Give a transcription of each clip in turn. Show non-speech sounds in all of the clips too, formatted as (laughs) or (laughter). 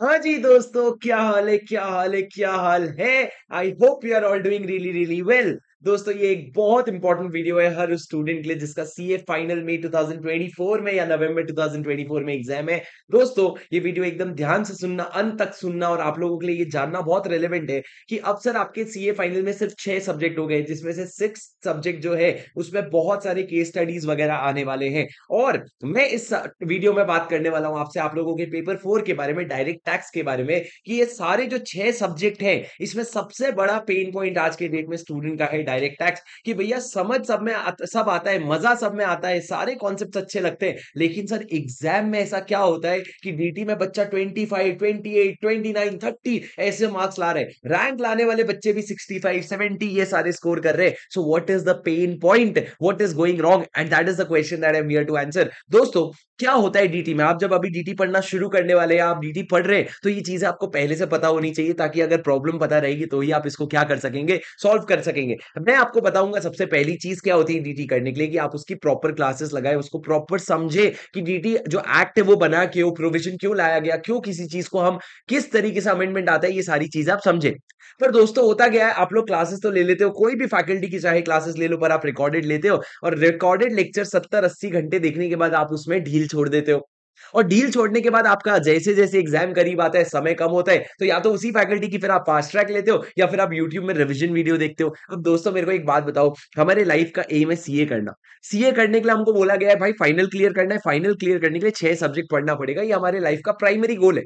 हाँ जी दोस्तों क्या हाल है क्या हाल है क्या हाल है I hope you are all doing really really well दोस्तों ये एक बहुत इंपॉर्टेंट वीडियो है हर स्टूडेंट के लिए जिसका सीए फाइनल में 2024 में या नवंबर 2024 में एग्जाम है दोस्तों ये वीडियो एकदम ध्यान से सुनना अंत तक सुनना और आप लोगों के लिए ये जानना बहुत रेलेवेंट है कि अब सर आपके सीए फाइनल में सिर्फ छह सब्जेक्ट हो गए जिसमें से सिक्स सब्जेक्ट जो है उसमें बहुत सारे केस स्टडीज वगैरह आने वाले हैं और मैं इस वीडियो में बात करने वाला हूँ आपसे आप लोगों के पेपर फोर के बारे में डायरेक्ट टैक्स के बारे में कि ये सारे जो छह सब्जेक्ट है इसमें सबसे बड़ा पेन पॉइंट आज के डेट में स्टूडेंट का है डायरेक्ट टैक्स कि भैया समझ सब में आ, सब आता है मजा सब में आता है सारे कॉन्सेप्ट अच्छे लगते हैं लेकिन सर एग्जाम में ऐसा क्या होता है कि डीटी में बच्चा twenty five twenty eight twenty nine thirty ऐसे मार्क्स ला रहे हैं रैंक लाने वाले बच्चे भी सिक्सटी फाइव सेवेंटी ये सारे स्कोर कर रहे हैं so what is the pain point what is going wrong and that is the question that I am here to answer दोस्तों क्या होता है डीटी में आप जब अभी डीटी पढ़ना शुरू करने वाले हैं आप डीटी पढ़ रहे हैं तो ये चीजें आपको पहले से पता होनी चाहिए ताकि अगर प्रॉब्लम पता रहेगी तो ही आप इसको क्या कर सकेंगे सॉल्व कर सकेंगे मैं आपको बताऊंगा सबसे पहली चीज क्या होती है डीटी करने के लिए कि आप उसकी प्रॉपर क्लासेस लगाए उसको प्रॉपर समझे कि डीटी जो एक्ट है वो बना क्यों प्रोविजन क्यों लाया गया क्यों किसी चीज को हम किस तरीके से अमेंडमेंट आता है ये सारी चीज आप समझे पर दोस्तों होता गया है आप लोग क्लासेस तो ले लेते हो कोई भी फैकल्टी की चाहे क्लासेस ले लो पर आप रिकॉर्डेड लेते हो और रिकॉर्डेड लेक्चर सत्तर अस्सी घंटे देखने के बाद आप उसमें ढील छोड़ देते हो और डील छोड़ने के बाद आपका जैसे जैसे एग्जाम करीब आता है समय कम होता है तो या तो उसी फैकल्टी की फिर आप फास्ट ट्रैक लेते हो या फिर आप यूट्यूब में रिविजन वीडियो देखते हो अब दोस्तों मेरे को एक बात बताओ हमारे लाइफ का एम है सीए करना सीए करने के लिए हमको बोला गया है भाई फाइनल क्लियर करना है फाइनल क्लियर करने के लिए छह सब्जेक्ट पढ़ना पड़ेगा ये हमारे लाइफ का प्राइमरी गोल है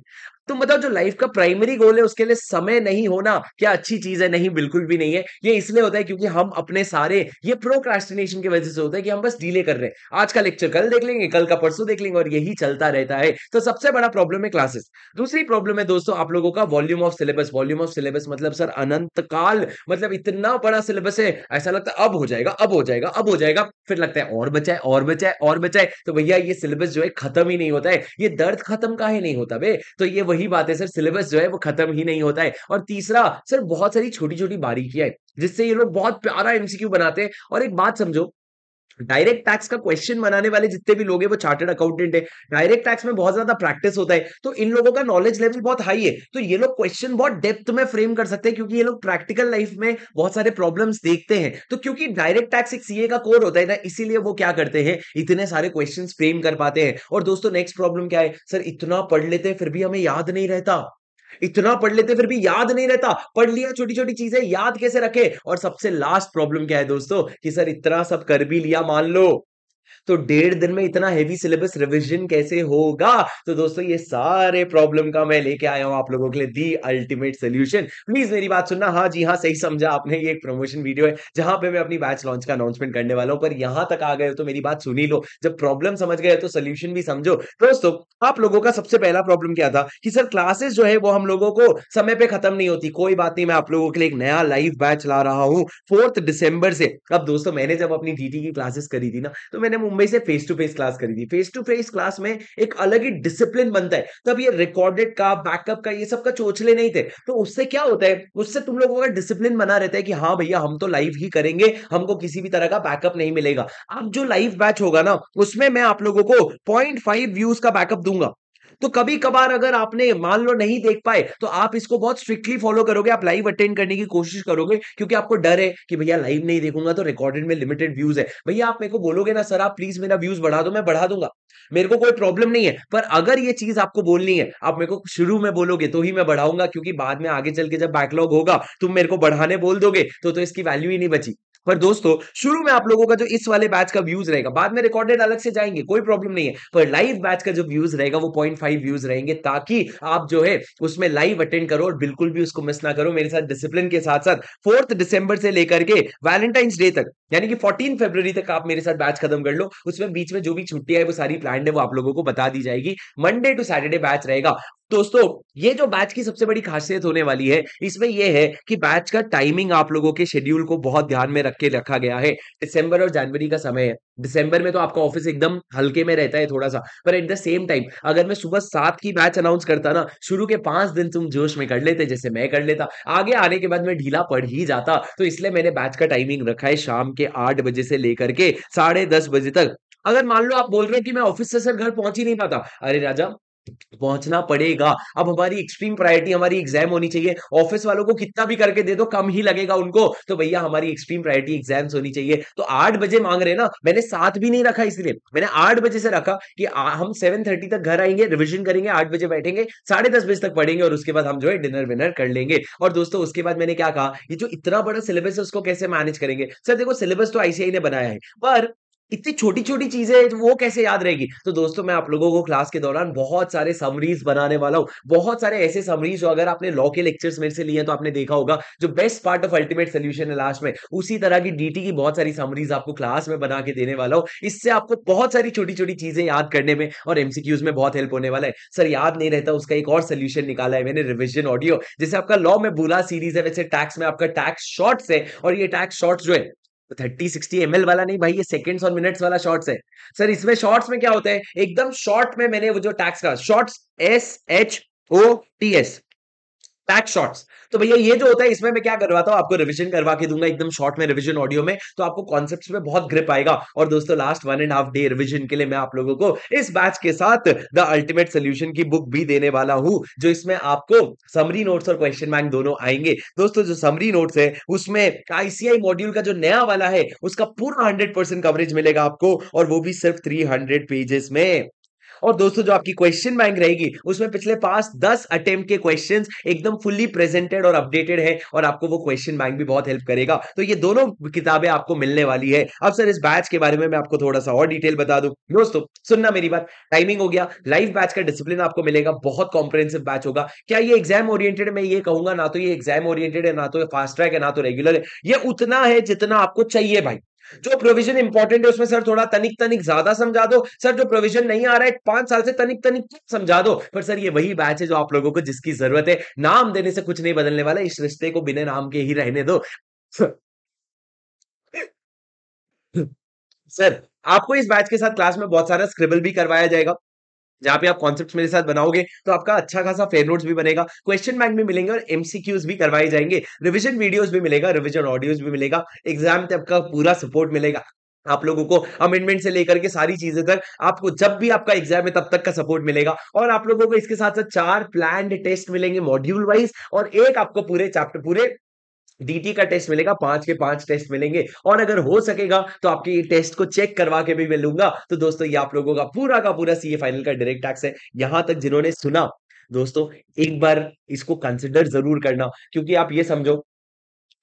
तुम तो मतलब बताओ जो लाइफ का प्राइमरी गोल है उसके लिए समय नहीं होना क्या अच्छी चीज है नहीं बिल्कुल भी नहीं है ये इसलिए होता है क्योंकि हम अपने सारे ये प्रोक्रास्टिनेशन की वजह से होता है कि हम बस डीले कर रहे हैं आज का लेक्चर कल देख लेंगे कल का परसों देख लेंगे और यही चलता रहता है तो सबसे बड़ा प्रॉब्लम है क्लासेस दूसरी प्रॉब्लम है दोस्तों आप लोगों का volume of syllabus volume of syllabus मतलब सर अनंत काल मतलब इतना बड़ा सिलेबस है ऐसा लगता है अब हो जाएगा अब हो जाएगा अब हो जाएगा फिर लगता है और बचाए और बचाए और बचाए तो भैया ये सिलेबस जो है खत्म ही नहीं होता है ये दर्द खत्म का ही नहीं होता भे तो ये वही वही बात है सर सिलेबस जो है वो खत्म ही नहीं होता है और तीसरा सर बहुत सारी छोटी छोटी बारीकियां जिससे ये लोग बहुत प्यारा एमसीक्यू बनाते हैं और एक बात समझो डायरेक्ट टैक्स का क्वेश्चन बनाने वाले जितने भी लोग हैं वो चार्टर्ड अकाउंटेंट है डायरेक्ट टैक्स में बहुत ज्यादा प्रैक्टिस होता है तो इन लोगों का नॉलेज लेवल बहुत हाई है तो ये लोग क्वेश्चन बहुत डेप्थ में फ्रेम कर सकते हैं क्योंकि ये लोग प्रैक्टिकल लाइफ में बहुत सारे प्रॉब्लम देखते हैं तो क्योंकि डायरेक्ट टैक्स एक सीए का कोर होता है ना इसीलिए वो क्या करते हैं इतने सारे क्वेश्चन फ्रेम कर पाते हैं और दोस्तों नेक्स्ट प्रॉब्लम क्या है सर इतना पढ़ लेते हैं फिर भी हमें याद नहीं रहता इतना पढ़ लेते फिर भी याद नहीं रहता पढ़ लिया छोटी छोटी चीजें याद कैसे रखे और सबसे लास्ट प्रॉब्लम क्या है दोस्तों कि सर इतना सब कर भी लिया मान लो तो डेढ़ दिन में इतना हेवी सिलेबस रिविजन कैसे होगा तो दोस्तों ये सारे प्रॉब्लम का मैं लेके आया हूं आप लोगों के लिए दी अल्टीमेट सोल्यूशन प्लीज मेरी बात सुनना हाँ जी हाँ सही समझा आपने ये एक प्रमोशन वीडियो है जहां पे मैं अपनी बैच लॉन्च का अनाउंसमेंट करने वाला हूं पर यहां तक आ गए तो मेरी बात सुनी लो जब प्रॉब्लम समझ गए तो सोल्यूशन भी समझो दोस्तों आप लोगों का सबसे पहला प्रॉब्लम क्या था कि सर क्लासेस जो है वो हम लोगों को समय पे खत्म नहीं होती कोई बात नहीं मैं आप लोगों के लिए एक नया लाइव बैच ला रहा हूँ फोर्थ दिसंबर से अब दोस्तों मैंने जब अपनी डीटी e की क्लासेस करी थी ना तो मैंने मुंबई मुंबई से फेस टू फेस क्लास करी थी फेस टू फेस क्लास में एक अलग ही डिसिप्लिन बनता है तब तो ये रिकॉर्डेड का बैकअप का ये सब का चोचले नहीं थे तो उससे क्या होता है उससे तुम लोगों का डिसिप्लिन बना रहता है कि हाँ भैया हम तो लाइव ही करेंगे हमको किसी भी तरह का बैकअप नहीं मिलेगा अब जो लाइव बैच होगा ना उसमें मैं आप लोगों को पॉइंट व्यूज का बैकअप दूंगा तो कभी कभार अगर आपने मान लो नहीं देख पाए तो आप इसको बहुत स्ट्रिक्टली फॉलो करोगे आप लाइव अटेंड करने की कोशिश करोगे क्योंकि आपको डर है कि भैया लाइव नहीं देखूंगा तो रिकॉर्डेड में लिमिटेड व्यूज है भैया आप मेरे को बोलोगे ना सर आप प्लीज मेरा व्यूज बढ़ा दो मैं बढ़ा दूंगा मेरे को कोई प्रॉब्लम नहीं है पर अगर ये चीज आपको बोलनी है आप मेरे को शुरू में बोलोगे तो ही मैं बढ़ाऊंगा क्योंकि बाद में आगे चल के जब बैकलॉग होगा तुम मेरे को बढ़ाने बोल दोगे तो, तो इसकी वैल्यू ही नहीं बची पर दोस्तों शुरू में आप लोगों का जो इस वाले बैच का व्यूज रहेगा बाद में रिकॉर्डेड अलग से जाएंगे कोई प्रॉब्लम नहीं है पर लाइव बैच का जो व्यूज रहेगा वो पॉइंट फाइव व्यूज रहेंगे ताकि आप जो है उसमें लाइव अटेंड करो और बिल्कुल भी उसको मिस ना करो मेरे साथ डिसिप्लिन के साथ साथ फोर्थ दिसंबर से लेकर के वैलेंटाइंस डे तक यानी कि फोर्टीन फेब्रवरी तक आप मेरे साथ बैच खत्म कर लो उसमें बीच में जो भी छुट्टी है वो सारी प्लान है वो आप लोगों को बता दी जाएगी मंडे टू सैटरडे बैच रहेगा दोस्तों ये जो बैच की सबसे बड़ी खासियत होने वाली है इसमें यह है कि बैच का टाइमिंग आप लोगों के शेड्यूल को बहुत ध्यान में रख के रखा गया है दिसंबर और जनवरी का समय है दिसंबर में तो आपका ऑफिस एकदम हल्के में रहता है थोड़ा सा पर एट द सेम टाइम अगर मैं सुबह सात की मैच अनाउंस करता ना शुरू के पांच दिन तुम जोश में कर लेते जैसे मैं कर लेता आगे आने के बाद मैं ढीला पड़ ही जाता तो इसलिए मैंने मैच का टाइमिंग रखा है शाम के आठ बजे से लेकर के साढ़े बजे तक अगर मान लो आप बोल रहे हो कि मैं ऑफिस से सर घर पहुंच ही नहीं पाता अरे राजा पहुंचना पड़ेगा अब हमारी एक्सट्रीम प्रायोरिटी हमारी एग्जाम होनी चाहिए ऑफिस वालों को कितना भी करके दे दो कम ही लगेगा उनको तो भैया हमारी एक्सट्रीम प्रायोरिटी एग्जाम्स होनी चाहिए तो आठ बजे मांग रहे ना मैंने सात भी नहीं रखा इसलिए मैंने आठ बजे से रखा कि हम सेवन थर्टी तक घर आएंगे रिविजन करेंगे आठ बजे बैठेंगे साढ़े दस बजे तक पढ़ेंगे और उसके बाद हम जो है डिनर विनर कर लेंगे और दोस्तों उसके बाद मैंने क्या कहा ये जो इतना बड़ा सिलेबस है उसको कैसे मैनेज करेंगे सर देखो सिलेबस तो आईसीआई ने बनाया है पर इतनी छोटी छोटी चीजें तो वो कैसे याद रहेगी तो दोस्तों मैं आप लोगों को क्लास के दौरान बहुत सारे समरीज बनाने वाला हूँ बहुत सारे ऐसे समरीज जो अगर आपने लॉ के लेक्चर्स मेरे से लिए तो आपने देखा होगा जो best part of ultimate solution है लास्ट में उसी तरह की डीटी की बहुत सारी समरीज आपको क्लास में बना के देने वाला हूँ इससे आपको बहुत सारी छोटी छोटी चीजें याद करने में और एमसीक्यूज में बहुत हेल्प होने वाला है सर याद नहीं रहता उसका एक और सोल्यूशन निकाला है मैंने रिविजन ऑडियो जैसे आपका लॉ में बोला सीरीज है वैसे टैक्स में आपका टैक्स शॉर्ट्स है और ये टैक्स शॉर्ट्स जो है तो थर्टी सिक्सटी एम वाला नहीं भाई ये सेकेंड्स और मिनट्स वाला शॉर्ट्स है सर इसमें शॉर्ट्स में क्या होता है एकदम शॉर्ट में मैंने वो जो टैक्स का shorts S H O T S tax shorts तो भैया ये जो होता है इसमें मैं क्या करवाता हूँ आपको रिविजन करवा के दूंगा एकदम शॉर्ट में रिविजन ऑडियो में तो आपको कॉन्सेप्ट में बहुत ग्रिप आएगा और दोस्तों last one and half day revision के लिए मैं आप लोगों को इस बैच के साथ द अल्टीमेट सोल्यूशन की बुक भी देने वाला हूँ जो इसमें आपको समरी नोट्स और क्वेश्चन बैंक दोनों आएंगे दोस्तों जो समरी नोट्स है उसमें आईसीआई मॉड्यूल का जो नया वाला है उसका पूरा हंड्रेड कवरेज मिलेगा आपको और वो भी सिर्फ थ्री पेजेस में और दोस्तों जो आपकी क्वेश्चन बैंक रहेगी उसमें पिछले पास दस अटेम्प्ट के क्वेश्चन एकदम फुल्ली प्रेजेंटेड और अपडेटेड है और आपको वो क्वेश्चन बैंक भी बहुत हेल्प करेगा तो ये दोनों किताबें आपको मिलने वाली है अब सर इस बैच के बारे में मैं आपको थोड़ा सा और डिटेल बता दू दोस्तों सुनना मेरी बात टाइमिंग हो गया लाइव बैच का डिसिप्लिन आपको मिलेगा बहुत कॉम्प्रेहेंसिव बैच होगा क्या ये एग्जाम ओरिएंटेड मैं ये कहूंगा ना तो ये एग्जाम ओरिएंटेड है ना तो फास्ट ट्रैक है ना तो रेगुलर है ये उतना है जितना आपको चाहिए भाई जो प्रोविजन इंपॉर्टेंट है उसमें सर थोड़ा तनिक तनिक ज्यादा समझा दो सर जो प्रोविजन नहीं आ रहा है पांच साल से तनिक तनिक समझा दो पर सर ये वही बैच है जो आप लोगों को जिसकी जरूरत है नाम देने से कुछ नहीं बदलने वाला इस रिश्ते को बिना नाम के ही रहने दो सर (laughs) आपको इस बैच के साथ क्लास में बहुत सारा स्क्रिबल भी करवाया जाएगा जहां पे आप कॉन्सेप्ट मेरे साथ बनाओगे तो आपका अच्छा खासा फेयर नोट्स भी बनेगा क्वेश्चन बैंक भी मिलेंगे और एमसीक्यूज भी करवाए जाएंगे रिविजन वीडियोज भी मिलेगा रिविजन ऑडियोज भी मिलेगा एग्जाम तक आपका पूरा सपोर्ट मिलेगा आप लोगों को अमेंडमेंट से लेकर के सारी चीजें तक आपको जब भी आपका एग्जाम है तब तक का सपोर्ट मिलेगा और आप लोगों को इसके साथ साथ चार प्लान टेस्ट मिलेंगे मॉड्यूल वाइज और एक आपको पूरे चैप्टर पूरे डीटी का टेस्ट मिलेगा पांच के पांच टेस्ट मिलेंगे और अगर हो सकेगा तो आपके टेस्ट को चेक करवा के भी मैं लूंगा तो दोस्तों ये आप लोगों का पूरा का पूरा सीए फाइनल का डायरेक्ट टैक्स है यहां तक जिन्होंने सुना दोस्तों एक बार इसको कंसिडर जरूर करना क्योंकि आप ये समझो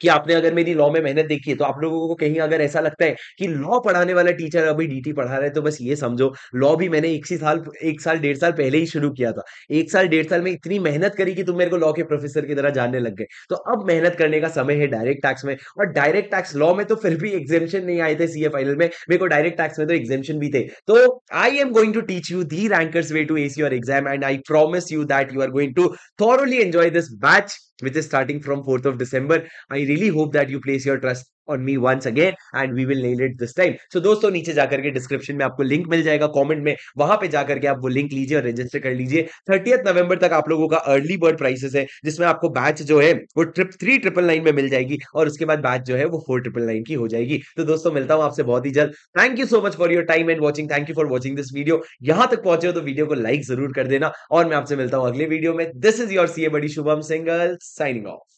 कि आपने अगर मेरी लॉ में मेहनत देखी है तो आप लोगों को कहीं अगर ऐसा लगता है कि लॉ पढ़ाने वाला टीचर अभी डीटी पढ़ा रहा है तो बस ये समझो लॉ भी मैंने एक सी साल एक साल डेढ़ साल पहले ही शुरू किया था एक साल डेढ़ साल में इतनी मेहनत करी कि तुम मेरे को लॉ के प्रोफेसर की तरह जानने लग गए तो अब मेहनत करने का समय है डायरेक्ट टैक्स में और डायरेक्ट टैक्स लॉ में तो फिर भी एग्जेम्पन नहीं आए थे सीए फाइनल में मेरे को डायरेक्ट टैक्स में तो एग्जेम्शन भी थे तो I am going to teach you the rankers way to ace your exam and I promise you that you are going to thoroughly enjoy this batch which is starting from 4th of December. I really hope that you place your trust on me once again and we will nail it this time so दोस्तों नीचे जाकर के description में आपको link मिल जाएगा comment में वहां पे जाकर के आप वो लिंक लीजिए और रजिस्टर कर लीजिए थर्टी नवंबर तक आप लोगों का अर्ली बर्ड प्राइसेस है जिसमें आपको बैच जो है वो ट्रिप थ्री ट्रिपल नाइन में मिल जाएगी और उसके बाद बैच जो है वो फोर ट्रिपल नाइन की हो जाएगी तो दोस्तों मिलता हूं आपसे बहुत ही जल्द thank you so much for your time and watching thank you for watching this video यहां तक पहुंचे हो तो वीडियो को लाइक जरूर कर देना और मैं आपसे मिलता हूं अगले वीडियो में this is your C A buddy Shubham single signing off